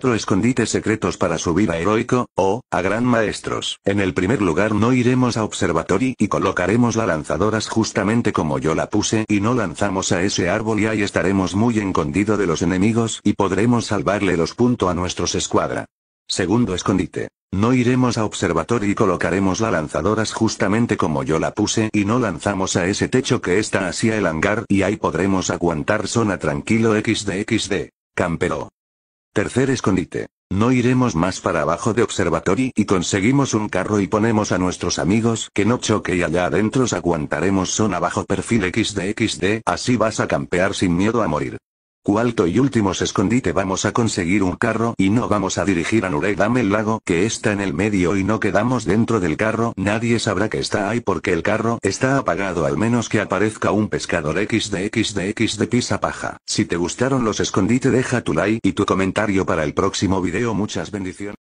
4 escondites secretos para subir a heroico, o, a gran maestros. En el primer lugar no iremos a observatory y colocaremos la lanzadoras justamente como yo la puse y no lanzamos a ese árbol y ahí estaremos muy escondido de los enemigos y podremos salvarle los puntos a nuestros escuadra. Segundo escondite. No iremos a observatorio y colocaremos la lanzadoras justamente como yo la puse y no lanzamos a ese techo que está hacia el hangar y ahí podremos aguantar zona tranquilo xdxd. Campero. Tercer escondite. No iremos más para abajo de Observatory y conseguimos un carro y ponemos a nuestros amigos que no choque y allá adentros. aguantaremos son abajo perfil XDXD, así vas a campear sin miedo a morir cuarto y últimos escondite vamos a conseguir un carro y no vamos a dirigir a Nureidam el lago que está en el medio y no quedamos dentro del carro, nadie sabrá que está ahí porque el carro está apagado al menos que aparezca un pescador x de x de x de pisa paja. Si te gustaron los escondite deja tu like y tu comentario para el próximo video muchas bendiciones.